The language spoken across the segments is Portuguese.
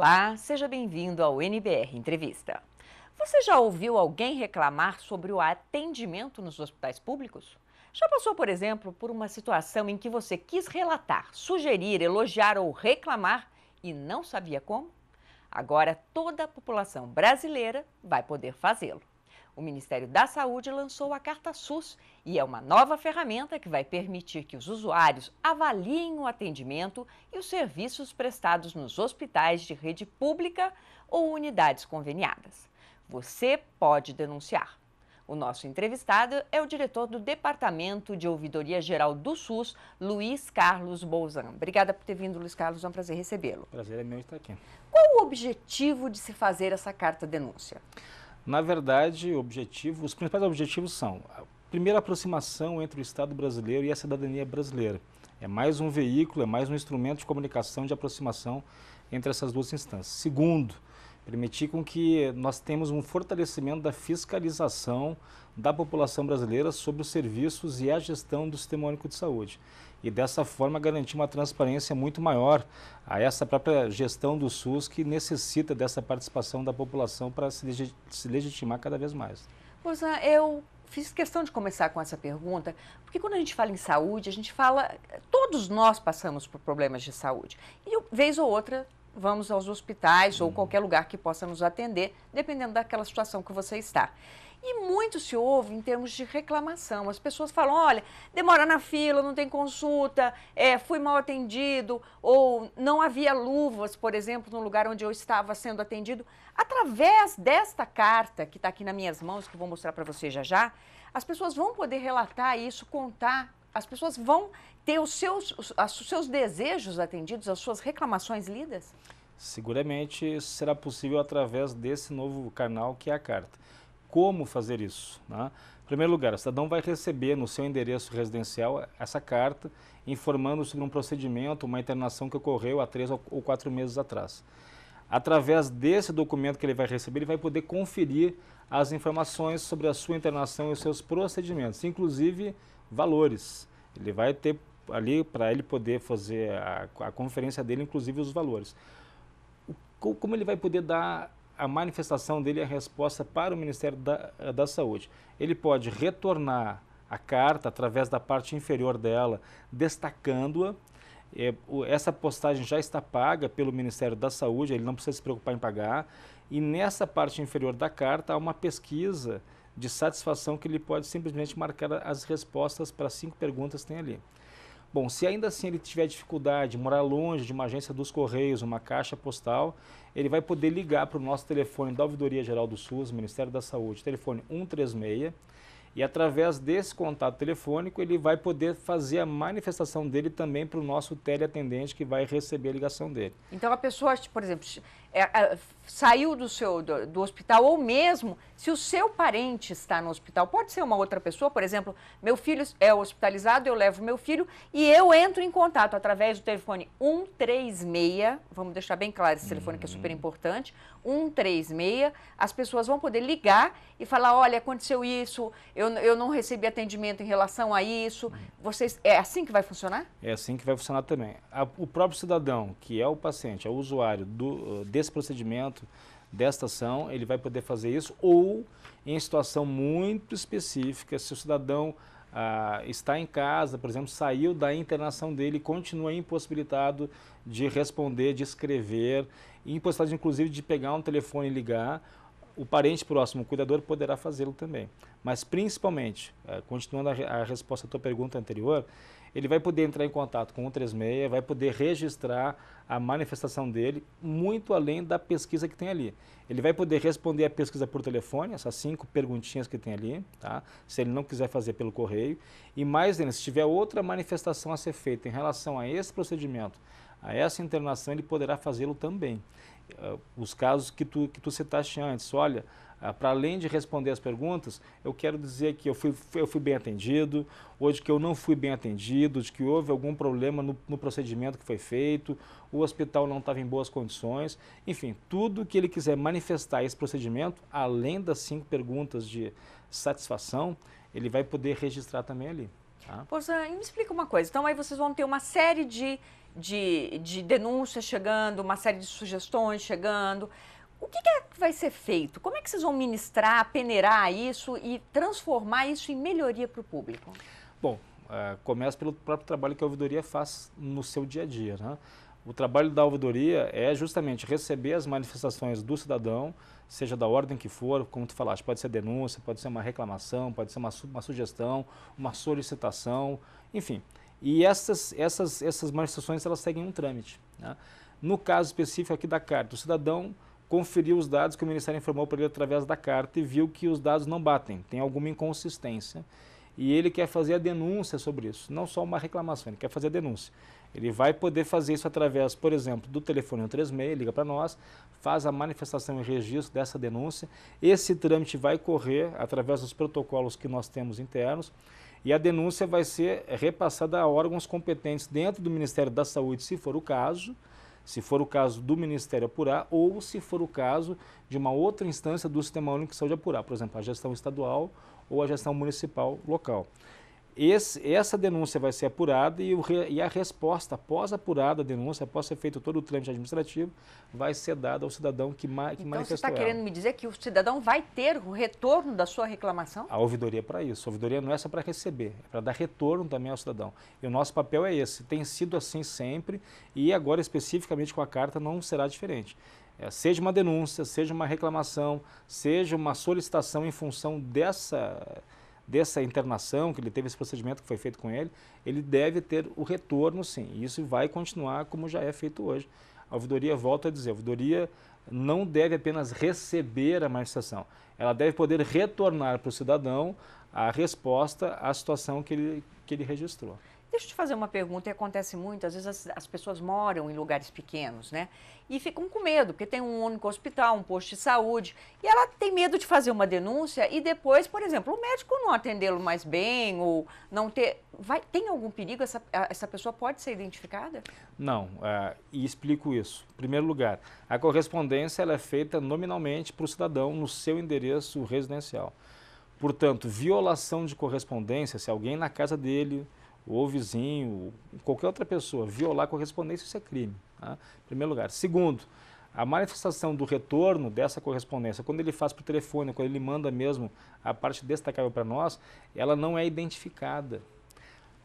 Olá, seja bem-vindo ao NBR Entrevista. Você já ouviu alguém reclamar sobre o atendimento nos hospitais públicos? Já passou, por exemplo, por uma situação em que você quis relatar, sugerir, elogiar ou reclamar e não sabia como? Agora toda a população brasileira vai poder fazê-lo o Ministério da Saúde lançou a Carta SUS e é uma nova ferramenta que vai permitir que os usuários avaliem o atendimento e os serviços prestados nos hospitais de rede pública ou unidades conveniadas. Você pode denunciar. O nosso entrevistado é o diretor do Departamento de Ouvidoria Geral do SUS, Luiz Carlos Bolzan. Obrigada por ter vindo, Luiz Carlos. É um prazer recebê-lo. Prazer é meu estar aqui. Qual o objetivo de se fazer essa carta denúncia? Na verdade, objetivo, os principais objetivos são a primeira aproximação entre o Estado brasileiro e a cidadania brasileira. É mais um veículo, é mais um instrumento de comunicação, de aproximação entre essas duas instâncias. Segundo, permitir com que nós temos um fortalecimento da fiscalização da população brasileira sobre os serviços e a gestão do sistema único de saúde. E dessa forma garantir uma transparência muito maior a essa própria gestão do SUS que necessita dessa participação da população para se, se legitimar cada vez mais. Pois eu fiz questão de começar com essa pergunta, porque quando a gente fala em saúde, a gente fala, todos nós passamos por problemas de saúde. E vez ou outra vamos aos hospitais hum. ou uhum. qualquer lugar que possa nos atender, dependendo daquela situação que você está. E muito se ouve em termos de reclamação. As pessoas falam: olha, demora na fila, não tem consulta, é, fui mal atendido, ou não havia luvas, por exemplo, no lugar onde eu estava sendo atendido. Através desta carta, que está aqui nas minhas mãos, que eu vou mostrar para você já já, as pessoas vão poder relatar isso, contar, as pessoas vão ter os seus, os, os seus desejos atendidos, as suas reclamações lidas? Seguramente isso será possível através desse novo canal que é a carta como fazer isso. Né? Em primeiro lugar, o cidadão vai receber no seu endereço residencial essa carta informando sobre um procedimento, uma internação que ocorreu há três ou quatro meses atrás. Através desse documento que ele vai receber, ele vai poder conferir as informações sobre a sua internação e os seus procedimentos, inclusive valores. Ele vai ter ali para ele poder fazer a, a, conferência dele, inclusive os valores. O, como ele vai poder dar a manifestação dele é a resposta para o Ministério da, da Saúde. Ele pode retornar a carta através da parte inferior dela, destacando-a. É, essa postagem já está paga pelo Ministério da Saúde, ele não precisa se preocupar em pagar. E nessa parte inferior da carta há uma pesquisa de satisfação que ele pode simplesmente marcar as respostas para cinco perguntas que tem ali. Bom, se ainda assim ele tiver dificuldade, morar longe de uma agência dos Correios, uma caixa postal, ele vai poder ligar para o nosso telefone da Ouvidoria Geral do SUS, Ministério da Saúde, telefone 136, e através desse contato telefônico ele vai poder fazer a manifestação dele também para o nosso teleatendente que vai receber a ligação dele. Então a pessoa, por exemplo, é, é, saiu do, seu, do, do, hospital, ou mesmo se o seu parente está no hospital. Pode ser uma outra pessoa, por exemplo, meu filho é hospitalizado, eu levo meu filho e eu entro em contato através do telefone 136. Vamos deixar bem claro esse telefone que é super hum. importante: 136. As pessoas vão poder ligar e falar: olha, aconteceu isso, eu, eu não recebi atendimento em relação a isso. Hum. Vocês, é assim que vai funcionar? É assim que vai funcionar também. o próprio cidadão, que é o paciente, é o usuário do, de eh, desse procedimento, desta ação, ele vai poder fazer isso, ou em situação muito específica, se o cidadão ah, está em casa, por exemplo, saiu da internação dele, continua impossibilitado de responder, de escrever, impossibilitado inclusive de pegar um telefone e ligar, o parente próximo, o cuidador, poderá fazê-lo também. Mas, principalmente, é, continuando a, resposta à tua pergunta anterior, ele vai poder entrar em contato com o 36, vai poder registrar a manifestação dele, muito além da pesquisa que tem ali. Ele vai poder responder a pesquisa por telefone, essas cinco perguntinhas que tem ali, tá? se ele não quiser fazer pelo correio. E mais ainda, se tiver outra manifestação a ser feita em relação a esse procedimento, a essa internação ele poderá fazê-lo também. Uh, os casos que tu, que tu citaste antes, olha, uh, para além de responder as perguntas, eu quero dizer que eu fui, eu fui bem atendido, ou de que eu não fui bem atendido, de que houve algum problema no, no procedimento que foi feito, o hospital não estava em boas condições, enfim, tudo que ele quiser manifestar esse procedimento, além das cinco perguntas de satisfação, ele vai poder registrar também ali. Tá? Poxa, me explica uma coisa. Então aí vocês vão ter uma série de de, de denúncias chegando, uma série de sugestões chegando. O que, que, é que vai ser feito? Como é que vocês vão ministrar, peneirar isso e transformar isso em melhoria para o público? Bom, é, começa pelo próprio trabalho que a ouvidoria faz no seu dia a dia. Né? O trabalho da ouvidoria é justamente receber as manifestações do cidadão, seja da ordem que for, como tu falaste, pode ser denúncia, pode ser uma reclamação, pode ser uma, su uma sugestão, uma solicitação, enfim. E essas, essas, essas manifestações elas seguem um trâmite. Né? No caso específico aqui da carta, o cidadão conferiu os dados que o Ministério informou para ele através da carta e viu que os dados não batem, tem alguma inconsistência. E ele quer fazer a denúncia sobre isso, não só uma reclamação, ele quer fazer a denúncia. Ele vai poder fazer isso através, por exemplo, do telefone 136, liga para nós, faz a manifestação e registro dessa denúncia. Esse trâmite vai correr através dos protocolos que nós temos internos e a denúncia vai ser repassada a órgãos competentes dentro do Ministério da Saúde, se for o caso, se for o caso do Ministério apurar, ou se for o caso de uma outra instância do Sistema Único de Saúde apurar, por exemplo, a gestão estadual ou a gestão municipal local. Esse, essa denúncia vai ser apurada e, o, e, a resposta, após apurada a denúncia, após ser feito todo o trâmite administrativo, vai ser dada ao cidadão que, ma, que então, manifestou. Então, você está querendo me dizer que o cidadão vai ter o retorno da sua reclamação? A ouvidoria é para isso. A ouvidoria não é só para receber, é para dar retorno também ao cidadão. E o nosso papel é esse. Tem sido assim sempre e agora, especificamente com a carta, não será diferente. É, seja uma denúncia, seja uma reclamação, seja uma solicitação em função dessa dessa internação, que ele teve esse procedimento que foi feito com ele, ele deve ter o retorno sim. E isso vai continuar como já é feito hoje. A ouvidoria, volta a dizer, a ouvidoria não deve apenas receber a manifestação, ela deve poder retornar para o cidadão a resposta à situação que ele, que ele registrou. Deixa eu te fazer uma pergunta, e acontece muito, às vezes as, as, pessoas moram em lugares pequenos, né? E ficam com medo, porque tem um único hospital, um posto de saúde, e ela tem medo de fazer uma denúncia e depois, por exemplo, o médico não atendê-lo mais bem ou não ter... Vai, tem algum perigo? Essa, essa pessoa pode ser identificada? Não, uh, e explico isso. Em primeiro lugar, a correspondência ela é feita nominalmente para o cidadão no seu endereço residencial. Portanto, violação de correspondência, se alguém na casa dele ou o vizinho, ou qualquer outra pessoa, violar a correspondência, isso é crime. Tá? Em primeiro lugar. Segundo, a manifestação do retorno dessa correspondência, quando ele faz o telefone, quando ele manda mesmo a parte destacável para nós, ela não é identificada.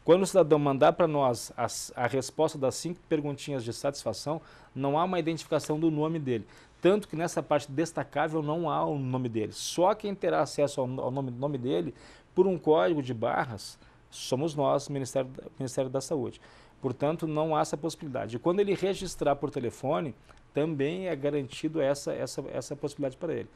Quando o cidadão mandar para nós a, a, resposta das cinco perguntinhas de satisfação, não há uma identificação do nome dele. Tanto que nessa parte destacável não há o nome dele. Só quem terá acesso ao, ao nome, nome dele, por um código de barras, somos nós, Ministério, Ministério da Saúde. Portanto, não há essa possibilidade. E quando ele registrar por telefone, também é garantido essa, essa, essa possibilidade para ele.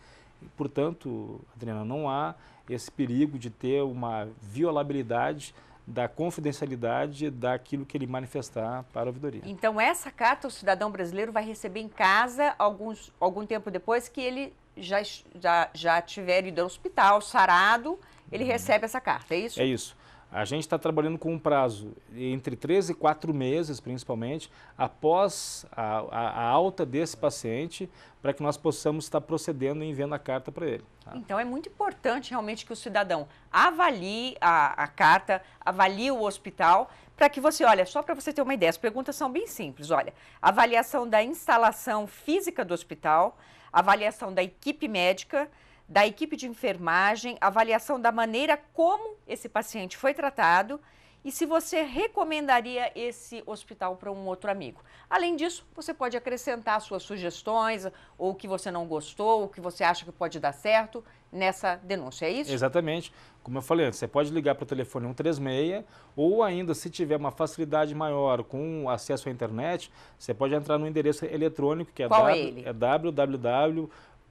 Portanto, Adriana, não há esse perigo de ter uma violabilidade da confidencialidade daquilo que ele manifestar para a ouvidoria. Então, essa carta o cidadão brasileiro vai receber em casa alguns, algum tempo depois que ele já, já, já tiver ido ao hospital, sarado, ele uhum. recebe essa carta, é isso? É isso. A gente está trabalhando com um prazo entre 3 e 4 meses, principalmente, após a, a, a alta desse paciente, para que nós possamos estar procedendo e enviando a carta para ele. Tá? Então, é muito importante realmente que o cidadão avalie a, a carta, avalie o hospital, para que você, olha, só para você ter uma ideia, as perguntas são bem simples. Olha, avaliação da instalação física do hospital, avaliação da equipe médica da equipe de enfermagem, avaliação da maneira como esse paciente foi tratado e se você recomendaria esse hospital para um outro amigo. Além disso, você pode acrescentar suas sugestões ou o que você não gostou, o que você acha que pode dar certo nessa denúncia, é isso? Exatamente. Como eu falei antes, você pode ligar para o telefone 136 ou ainda, se tiver uma facilidade maior com acesso à internet, você pode entrar no endereço eletrônico que é, Qual é, é www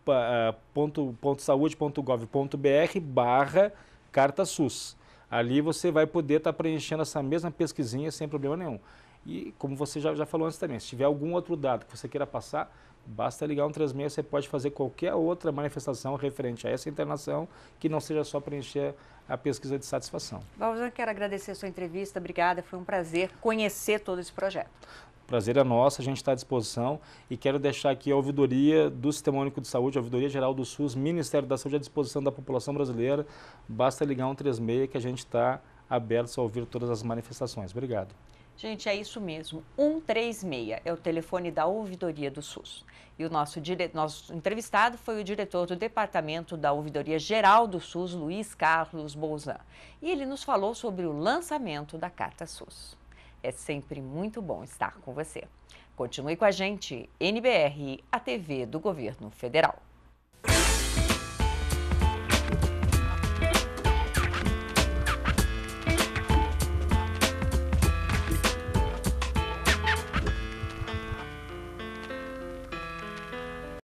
www.saude.gov.br ah, barra carta SUS. Ali você vai poder estar tá preenchendo essa mesma pesquisinha sem problema nenhum. E como você já, já falou antes também, se tiver algum outro dado que você queira passar, basta ligar um 36, você pode fazer qualquer outra manifestação referente a essa internação que não seja só preencher a pesquisa de satisfação. Valzan, quero agradecer a sua entrevista, obrigada, foi um prazer conhecer todo esse projeto prazer é nosso, a gente está à disposição e quero deixar aqui a ouvidoria do Sistema Único de Saúde, a ouvidoria geral do SUS, Ministério da Saúde à disposição da população brasileira. Basta ligar 136 que a gente está aberto a ouvir todas as manifestações. Obrigado. Gente, é isso mesmo. 136 é o telefone da ouvidoria do SUS. E o nosso, dire... nosso entrevistado foi o diretor do Departamento da Ouvidoria Geral do SUS, Luiz Carlos Bouzan. E ele nos falou sobre o lançamento da Carta SUS. É sempre muito bom estar com você. Continue com a gente, NBR, a TV do Governo Federal.